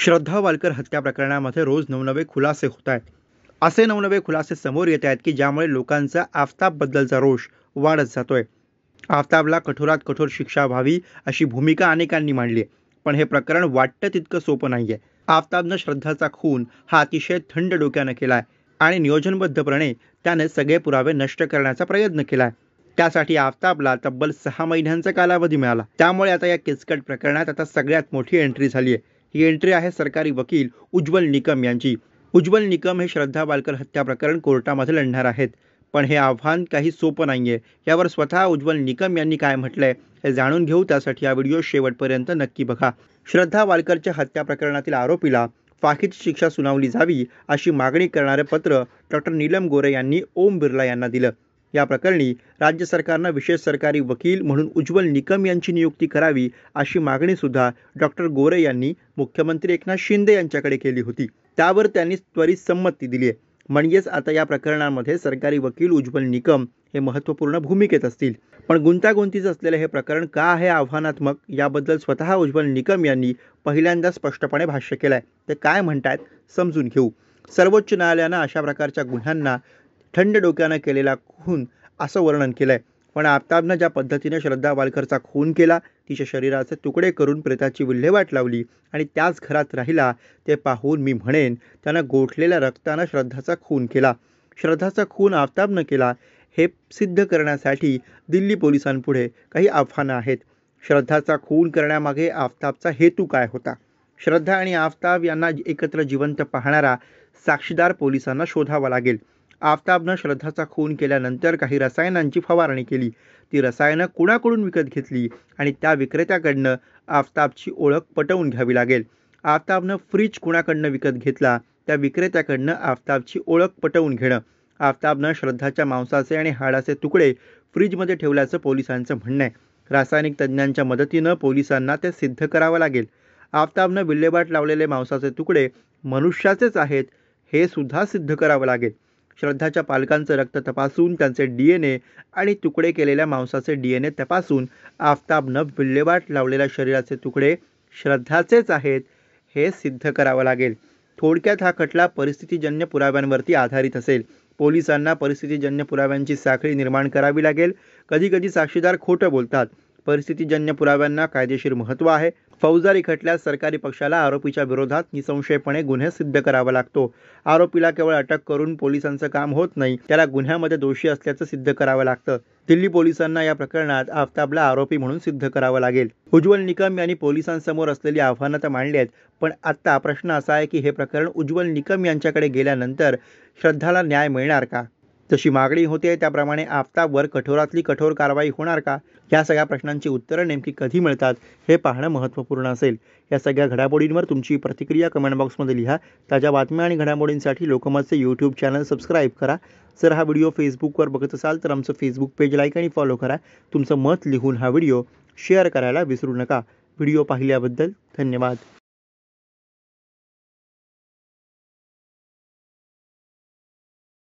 श्रद्धा Walker हत्या प्रकरणामध्ये रोज नवनवे खुलासे होत आहेत असे नवनवे खुलासे समोर येत आहेत की ज्यामुळे लोकांचा आफताबबद्दलचा रोष वाढत जातोय आफताबला कठोरात कठोर शिक्षा व्हावी अशी भूमिका अनेकांनी मांडली आहे पण हे प्रकरण वाटतं तितकं सोपं नाही आहे श्रद्धाचा खून हा अतिशय थंड डोक्यानं केला आहे आणि नियोजनबद्धपणे त्याने सगळे पुरावे नष्ट करण्याचा प्रयत्न केला आहे त्यासाठी आफताबला तब्बल सहा महिन्यांचा कालावधी मिळाला त्यामुळे आता या किचकट प्रकरणात आता सगळ्यात मोठी एंट्री झाली आहे ही एंट्री आहे सरकारी वकील उज्ज्वल निकम यांची उज्ज्वल निकम हे श्रद्धा वालकर हत्या प्रकरण कोर्टामध्ये लढणार आहेत पण हे आव्हान काही सोपं नाही आहे यावर स्वतः उज्ज्वल निकम यांनी काय म्हटलंय हे जाणून घेऊ त्यासाठी हा व्हिडिओ शेवटपर्यंत नक्की बघा श्रद्धा वालकरच्या हत्या प्रकरणातील आरोपीला फाकीत शिक्षा सुनावली जावी अशी मागणी करणारे पत्र डॉक्टर नीलम गोरे यांनी ओम बिर्ला यांना दिलं या प्रकरणी राज्य सरकारनं विशेष सरकारी वकील म्हणून उज्ज्वल निकम यांची नियुक्ती करावी अशी मागणीसुद्धा डॉक्टर गोरे यांनी मुख्यमंत्री एकनाथ शिंदे यांच्याकडे केली होती त्यावर त्यांनी त्वरित संमती दिली आहे म्हणजेच आता या प्रकरणामध्ये सरकारी वकील उज्ज्वल निकम हे महत्त्वपूर्ण भूमिकेत असतील पण गुंतागुंतीचं असलेलं हे प्रकरण का आहे आव्हानात्मक याबद्दल स्वतः उज्ज्वल निकम यांनी पहिल्यांदा स्पष्टपणे भाष्य केलं आहे ते काय म्हणतायत समजून घेऊ सर्वोच्च न्यायालयानं अशा प्रकारच्या गुन्ह्यांना थंड डोक्यानं केलेला खून असं वर्णन केलं आहे पण आफताबनं ज्या पद्धतीने श्रद्धा वालकरचा खून केला तिच्या शरीराचे तुकडे करून प्रेताची विल्हेवाट लावली आणि त्याच घरात राहिला ते पाहून मी म्हणेन त्यानं गोठलेल्या रक्तानं श्रद्धाचा खून केला श्रद्धाचा खून आफताबनं केला हे सिद्ध करण्यासाठी दिल्ली पोलिसांपुढे काही आव्हानं आहेत श्रद्धाचा खून करण्यामागे आफताबचा हेतू काय होता श्रद्धा आणि आफताब यांना एकत्र जिवंत पाहणारा साक्षीदार पोलिसांना शोधावा लागेल आफताबनं श्रद्धाचा खून केल्यानंतर काही रसायनांची फवारणी केली ती रसायनं कुणाकडून विकत घेतली आणि त्या विक्रेत्याकडनं आफताबची ओळख पटवून घ्यावी लागेल आफताबनं फ्रीज कुणाकडनं विकत घेतला त्या विक्रेत्याकडनं आफताबची ओळख पटवून घेणं आफताबनं श्रद्धाच्या मांसाचे आणि हाडाचे तुकडे फ्रीजमध्ये ठेवल्याचं पोलिसांचं म्हणणं आहे रासायनिक तज्ज्ञांच्या मदतीनं पोलिसांना ते सिद्ध करावं लागेल आफताबनं विल्हेवाट लावलेले मांसाचे तुकडे मनुष्याचेच आहेत हे सुद्धा सिद्ध करावं लागेल श्रद्धाच्या पालकांचं रक्त तपासून त्यांचे डी एन ए आणि तुकडे केलेल्या मांसाचे डी एन ए तपासून आफताबनं विल्हेवाट लावलेल्या शरीराचे तुकडे श्रद्धाचेच आहेत हे सिद्ध करावं लागेल थोडक्यात हा खटला परिस्थितीजन्य पुराव्यांवरती आधारित असेल पोलिसांना परिस्थितीजन्य पुराव्यांची साखळी निर्माण करावी लागेल कधीकधी साक्षीदार खोटं बोलतात परिस्थितीजन्य पुराव्यांना कायदेशीर महत्त्व आहे फौजदारी खटल्यास सरकारी पक्षाला आरोपीच्या विरोधात निसंशयपणे गुन्हे सिद्ध करावा लागतो आरोपीला केवळ अटक करून पोलिसांचं काम होत नाही त्याला गुन्ह्यामध्ये दोषी असल्याचं सिद्ध करावं लागतं दिल्ली पोलिसांना या प्रकरणात आफताबला आरोपी म्हणून सिद्ध करावं लागेल उज्ज्वल निकम यांनी पोलिसांसमोर असलेली आव्हानं तर मांडली आहेत पण आत्ता प्रश्न असा आहे की हे प्रकरण उज्ज्वल निकम यांच्याकडे गेल्यानंतर श्रद्धाला न्याय मिळणार का जशी मागणी होते त्याप्रमाणे आफताबवर कठोरातली कठोर कारवाई होणार का या सगळ्या प्रश्नांची उत्तरं नेमकी कधी मिळतात हे पाहणं महत्त्वपूर्ण असेल या सगळ्या घडामोडींवर तुमची प्रतिक्रिया कमेंट बॉक्समध्ये लिहा ताज्या बातम्या आणि घडामोडींसाठी लोकमतचे यूट्यूब चॅनल सबस्क्राईब करा जर हा व्हिडिओ फेसबुकवर बघत असाल तर आमचं फेसबुक पेज लाईक आणि फॉलो करा तुमचं मत लिहून हा व्हिडिओ शेअर करायला विसरू नका व्हिडिओ पाहिल्याबद्दल धन्यवाद